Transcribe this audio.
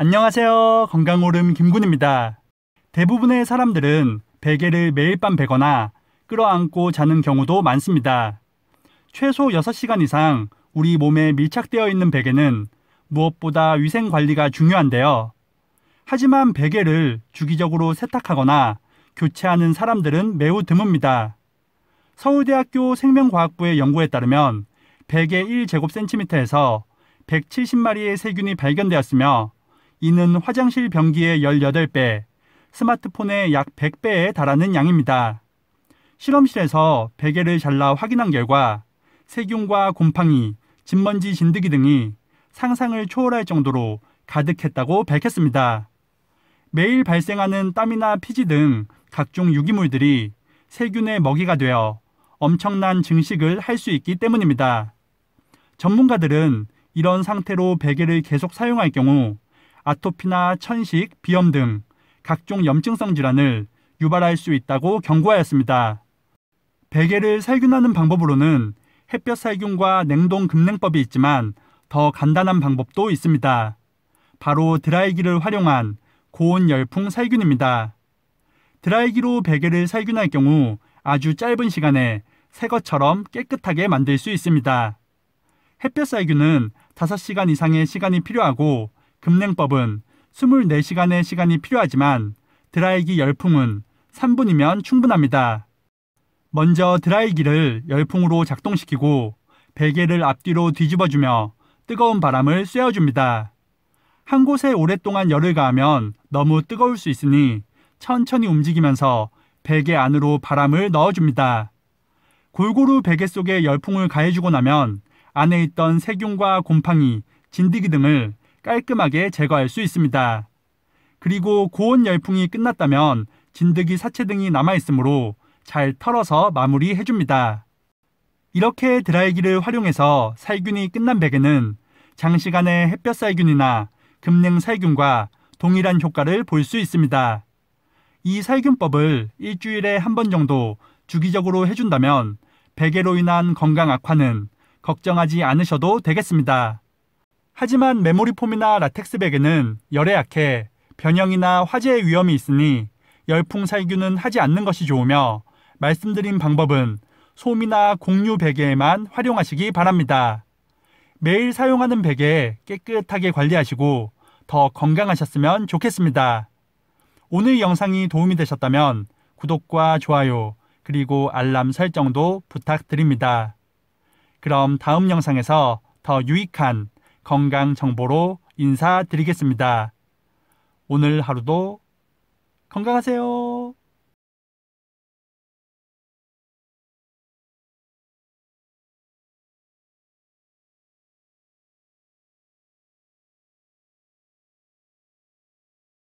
안녕하세요. 건강오름 김군입니다. 대부분의 사람들은 베개를 매일 밤 베거나 끌어안고 자는 경우도 많습니다. 최소 6시간 이상 우리 몸에 밀착되어 있는 베개는 무엇보다 위생 관리가 중요한데요. 하지만 베개를 주기적으로 세탁하거나 교체하는 사람들은 매우 드뭅니다. 서울대학교 생명과학부의 연구에 따르면 베개 1제곱센티미터에서 170마리의 세균이 발견되었으며 이는 화장실 변기의 18배, 스마트폰의 약 100배에 달하는 양입니다. 실험실에서 베개를 잘라 확인한 결과 세균과 곰팡이, 진먼지 진드기 등이 상상을 초월할 정도로 가득했다고 밝혔습니다. 매일 발생하는 땀이나 피지 등 각종 유기물들이 세균의 먹이가 되어 엄청난 증식을 할 수 있기 때문입니다. 전문가들은 이런 상태로 베개를 계속 사용할 경우 아토피나 천식, 비염 등 각종 염증성 질환을 유발할 수 있다고 경고하였습니다. 베개를 살균하는 방법으로는 햇볕 살균과 냉동 급냉법이 있지만 더 간단한 방법도 있습니다. 바로 드라이기를 활용한 고온 열풍 살균입니다. 드라이기로 베개를 살균할 경우 아주 짧은 시간에 새 것처럼 깨끗하게 만들 수 있습니다. 햇볕 살균은 5시간 이상의 시간이 필요하고 급냉법은 24시간의 시간이 필요하지만 드라이기 열풍은 3분이면 충분합니다. 먼저 드라이기를 열풍으로 작동시키고 베개를 앞뒤로 뒤집어주며 뜨거운 바람을 쐬어줍니다. 한 곳에 오랫동안 열을 가하면 너무 뜨거울 수 있으니 천천히 움직이면서 베개 안으로 바람을 넣어줍니다. 골고루 베개 속에 열풍을 가해주고 나면 안에 있던 세균과 곰팡이, 진드기 등을 깔끔하게 제거할 수 있습니다. 그리고 고온 열풍이 끝났다면 진드기 사체 등이 남아있으므로 잘 털어서 마무리해줍니다. 이렇게 드라이기를 활용해서 살균이 끝난 베개는 장시간의 햇볕 살균이나 금냉 살균과 동일한 효과를 볼 수 있습니다. 이 살균법을 일주일에 한 번 정도 주기적으로 해준다면 베개로 인한 건강 악화는 걱정하지 않으셔도 되겠습니다. 하지만 메모리폼이나 라텍스 베개는 열에 약해 변형이나 화재의 위험이 있으니 열풍 살균은 하지 않는 것이 좋으며 말씀드린 방법은 솜이나 공유 베개에만 활용하시기 바랍니다. 매일 사용하는 베개 깨끗하게 관리하시고 더 건강하셨으면 좋겠습니다. 오늘 영상이 도움이 되셨다면 구독과 좋아요 그리고 알람 설정도 부탁드립니다. 그럼 다음 영상에서 더 유익한 건강 정보로 인사드리겠습니다. 오늘 하루도 건강하세요.